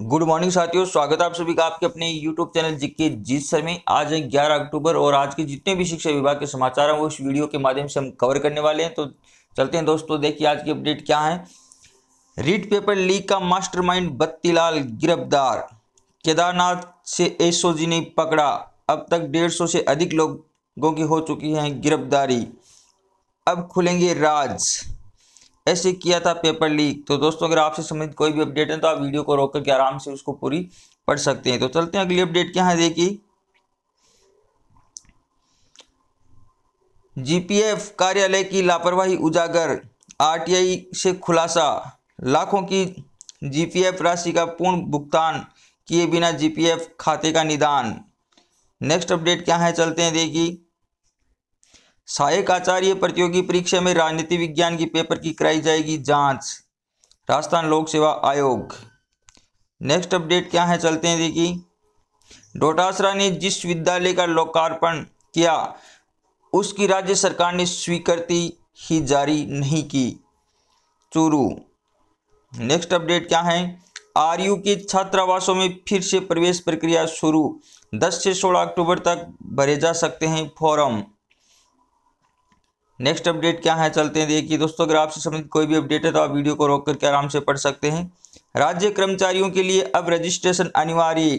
good morning साथियों स्वागत है आप सभी का आपके अपने यूट्यूब चैनल जिक्के जीत सर में आज है ग्यारह अक्टूबर और आज के जितने भी शिक्षा विभाग के समाचार हैं वो इस वीडियो के माध्यम से हम कवर करने वाले हैं तो चलते हैं दोस्तों देखिए आज की अपडेट क्या है रीट पेपर लीक का मास्टरमाइंड बत्तीलाल गिरफ्तार केदारनाथ से जी ने पकड़ा अब तक डेढ़ सौ से अधिक लोगों की हो चुकी है गिरफ्तारी अब खुलेंगे राज ऐसे किया था पेपर लीक तो दोस्तों अगर आपसे संबंधित कोई भी अपडेट है तो आप वीडियो को रोक करके आराम से उसको पूरी पढ़ सकते हैं तो चलते हैं अगली अपडेट क्या है देखिए जीपीएफ कार्यालय की लापरवाही उजागर आरटीआई से खुलासा लाखों की जीपीएफ राशि का पूर्ण भुगतान किए बिना जीपीएफ खाते का निदान नेक्स्ट अपडेट क्या है चलते हैं देखिए सहायक आचार्य प्रतियोगी परीक्षा में राजनीति विज्ञान की पेपर की कराई जाएगी जांच राजस्थान लोक सेवा आयोग नेक्स्ट अपडेट क्या है चलते हैं देखिए डोटासरा ने जिस विद्यालय का लोकार्पण किया उसकी राज्य सरकार ने स्वीकृति ही जारी नहीं की चूरू नेक्स्ट अपडेट क्या है आरयू के छात्रावासों में फिर से प्रवेश प्रक्रिया शुरू 10 से 16 अक्टूबर तक भरे जा सकते हैं फॉर्म नेक्स्ट अपडेट क्या है चलते हैं देखिए दोस्तों अगर आपसे संबंधित कोई भी अपडेट है तो आप वीडियो को रोक करके आराम से पढ़ सकते हैं राज्य कर्मचारियों के लिए अब रजिस्ट्रेशन अनिवार्य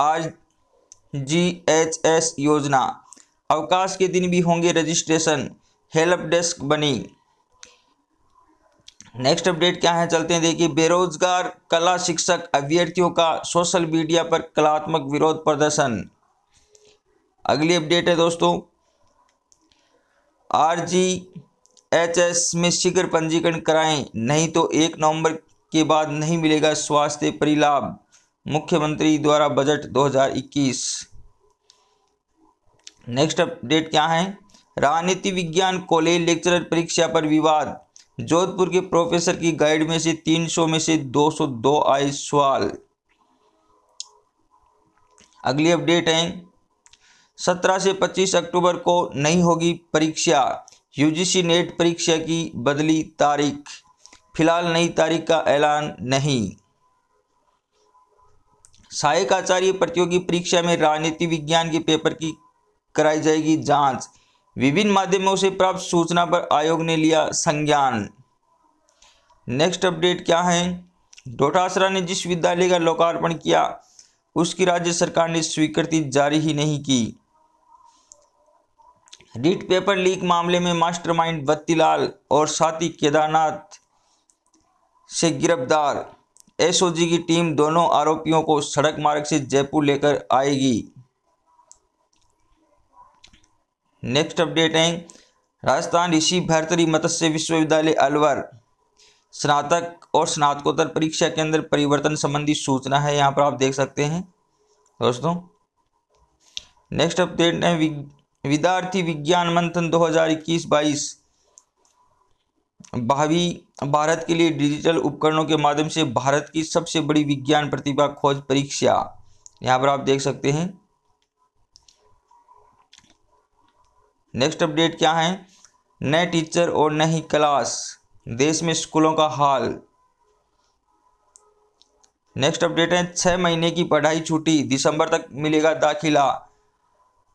आज जी एच एस योजना अवकाश के दिन भी होंगे रजिस्ट्रेशन हेल्प डेस्क बनी नेक्स्ट अपडेट क्या है चलते हैं देखिए बेरोजगार कला शिक्षक अभ्यर्थियों का सोशल मीडिया पर कलात्मक विरोध प्रदर्शन अगली अपडेट है दोस्तों आर जी एच एस में शीघ्र पंजीकरण कराएं नहीं तो एक नवंबर के बाद नहीं मिलेगा स्वास्थ्य परिलाभ मुख्यमंत्री द्वारा बजट 2021 नेक्स्ट अपडेट क्या है राजनीति विज्ञान कॉलेज लेक्चरर परीक्षा पर विवाद जोधपुर के प्रोफेसर की गाइड में से 300 में से 202 आए सवाल अगली अपडेट है 17 से 25 अक्टूबर को नहीं होगी परीक्षा यूजीसी नेट परीक्षा की बदली तारीख फिलहाल नई तारीख का ऐलान नहीं सहायक आचार्य प्रतियोगी परीक्षा में राजनीति विज्ञान के पेपर की कराई जाएगी जांच विभिन्न माध्यमों से प्राप्त सूचना पर आयोग ने लिया संज्ञान नेक्स्ट अपडेट क्या है डोटासरा ने जिस विद्यालय का लोकार्पण किया उसकी राज्य सरकार ने स्वीकृति जारी ही नहीं की रीट पेपर लीक मामले में मास्टरमाइंड बत्तीलाल और साथी केदारनाथ से गिरफ्तार एसओजी की टीम दोनों आरोपियों को सड़क मार्ग से जयपुर लेकर आएगी नेक्स्ट अपडेट है राजस्थान ऋषि भरतरी मत्स्य विश्वविद्यालय अलवर स्नातक और स्नातकोत्तर परीक्षा के अंदर परिवर्तन संबंधी सूचना है यहाँ पर आप देख सकते हैं दोस्तों नेक्स्ट अपडेट है विद्यार्थी विज्ञान मंथन 2021-22 भावी भारत के लिए डिजिटल उपकरणों के माध्यम से भारत की सबसे बड़ी विज्ञान प्रतिभा खोज परीक्षा यहाँ पर आप देख सकते हैं नेक्स्ट अपडेट क्या है नए टीचर और नई क्लास देश में स्कूलों का हाल नेक्स्ट अपडेट है छः महीने की पढ़ाई छुट्टी दिसंबर तक मिलेगा दाखिला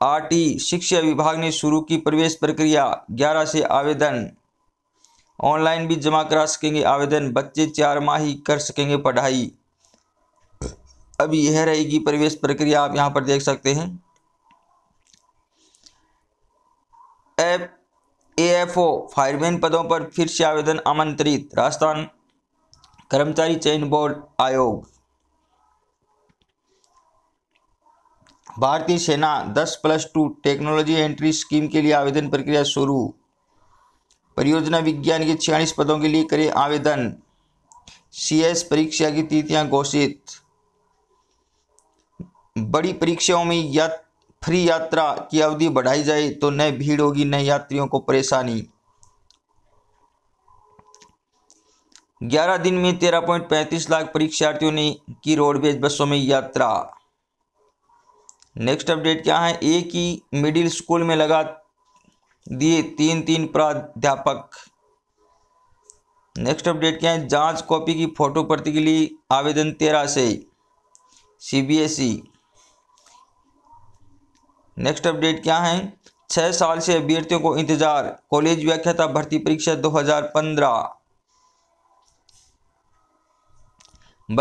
आरटी शिक्षा विभाग ने शुरू की प्रवेश प्रक्रिया 11 से आवेदन ऑनलाइन भी जमा करा सकेंगे आवेदन बच्चे चार माह ही कर सकेंगे पढ़ाई अब यह रहेगी प्रवेश प्रक्रिया आप यहां पर देख सकते हैं एफ एएफओ फायरमैन पदों पर फिर से आवेदन आमंत्रित राजस्थान कर्मचारी चयन बोर्ड आयोग भारतीय सेना 10 plus two technology entry scheme के लिए आवेदन प्रक्रिया शुरू परियोजना विज्ञान के छियालीस पदों के लिए करें आवेदन सीएस परीक्षा की तिथियां घोषित बड़ी परीक्षाओं में या फ्री यात्रा की अवधि बढ़ाई जाए तो न भीड़ होगी न यात्रियों को परेशानी ग्यारह दिन में तेरह पॉइंट पैंतीस लाख परीक्षार्थियों ने की रोडवेज बसों में यात्रा नेक्स्ट अपडेट क्या है एक ही मिडिल स्कूल में लगा दिए तीन तीन प्राध्यापक नेक्स्ट अपडेट क्या है जांच कॉपी की फोटो प्रति के लिए आवेदन तेरह से सीबीएसई नेक्स्ट अपडेट क्या है छह साल से अभ्यर्थियों को इंतजार कॉलेज व्याख्याता भर्ती परीक्षा 2015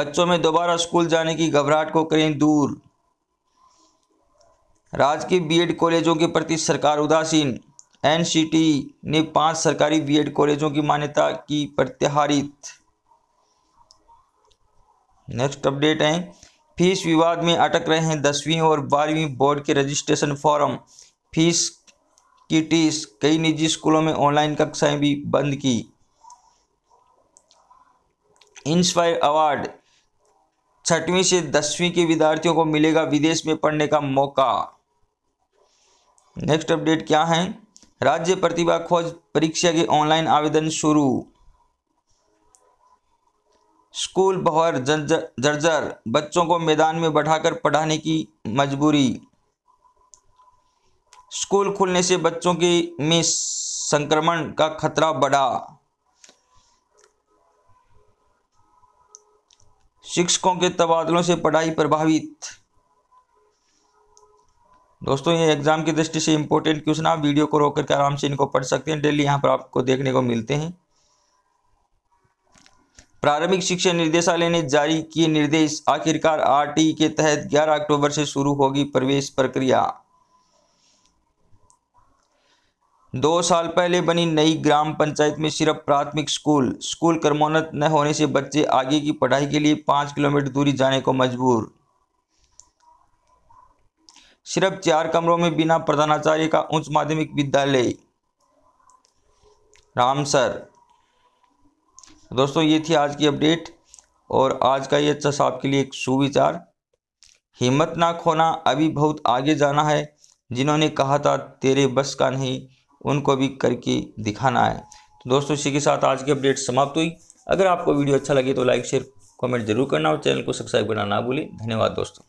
बच्चों में दोबारा स्कूल जाने की घबराहट को करें दूर राजकीय के बीएड कॉलेजों के प्रति सरकार उदासीन एनसीटी ने पांच सरकारी बीएड कॉलेजों की मान्यता की प्रत्याहारित नेक्स्ट अपडेट है फीस विवाद में अटक रहे हैं दसवीं और बारहवीं बोर्ड के रजिस्ट्रेशन फॉर्म फीस की टीस कई निजी स्कूलों में ऑनलाइन कक्षाएं भी बंद की इंस्पायर अवार्ड छठवीं से दसवीं के विद्यार्थियों को मिलेगा विदेश में पढ़ने का मौका नेक्स्ट अपडेट क्या है राज्य प्रतिभा खोज परीक्षा के ऑनलाइन आवेदन शुरू स्कूल बहर जर्जर बच्चों को मैदान में बढ़ाकर पढ़ाने की मजबूरी स्कूल खुलने से बच्चों के में संक्रमण का खतरा बढ़ा शिक्षकों के तबादलों से पढ़ाई प्रभावित दोस्तों ये एग्जाम की दृष्टि से इंपॉर्टेंट क्वेश्चन आप वीडियो को रोक करके आराम से इनको पढ़ सकते हैं डेली यहाँ पर आपको देखने को मिलते हैं प्रारंभिक शिक्षा निदेशालय ने जारी किए निर्देश आखिरकार आरटी के तहत 11 अक्टूबर से शुरू होगी प्रवेश प्रक्रिया दो साल पहले बनी नई ग्राम पंचायत में सिर्फ प्राथमिक स्कूल स्कूल कर्मोन्नत न होने से बच्चे आगे की पढ़ाई के लिए पाँच किलोमीटर दूरी जाने को मजबूर सिर्फ चार कमरों में बिना प्रधानाचार्य का उच्च माध्यमिक विद्यालय राम सर दोस्तों ये थी आज की अपडेट और आज का ये अच्छा आपके लिए एक सुविचार हिम्मत ना खोना अभी बहुत आगे जाना है जिन्होंने कहा था तेरे बस का नहीं उनको भी करके दिखाना है तो दोस्तों इसी के साथ आज की अपडेट समाप्त हुई अगर आपको वीडियो अच्छा लगे तो लाइक शेयर कमेंट जरूर करना और चैनल को सब्सक्राइब करना ना भूलें धन्यवाद दोस्तों